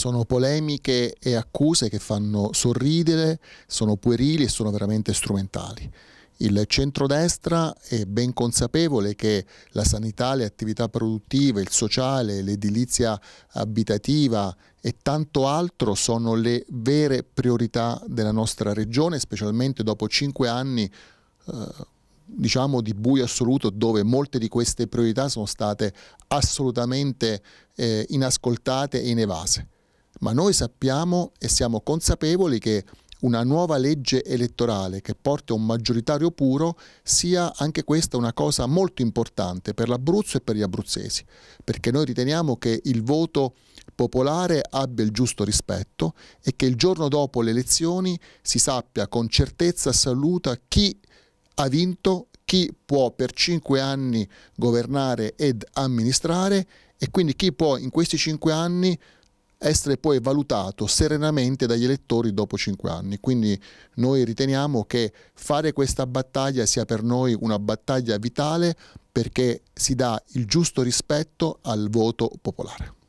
sono polemiche e accuse che fanno sorridere, sono puerili e sono veramente strumentali. Il centrodestra è ben consapevole che la sanità, le attività produttive, il sociale, l'edilizia abitativa e tanto altro sono le vere priorità della nostra regione, specialmente dopo cinque anni eh, diciamo di buio assoluto dove molte di queste priorità sono state assolutamente eh, inascoltate e inevase ma noi sappiamo e siamo consapevoli che una nuova legge elettorale che porti a un maggioritario puro sia anche questa una cosa molto importante per l'Abruzzo e per gli abruzzesi, perché noi riteniamo che il voto popolare abbia il giusto rispetto e che il giorno dopo le elezioni si sappia con certezza assoluta chi ha vinto, chi può per cinque anni governare ed amministrare e quindi chi può in questi cinque anni essere poi valutato serenamente dagli elettori dopo cinque anni. Quindi noi riteniamo che fare questa battaglia sia per noi una battaglia vitale perché si dà il giusto rispetto al voto popolare.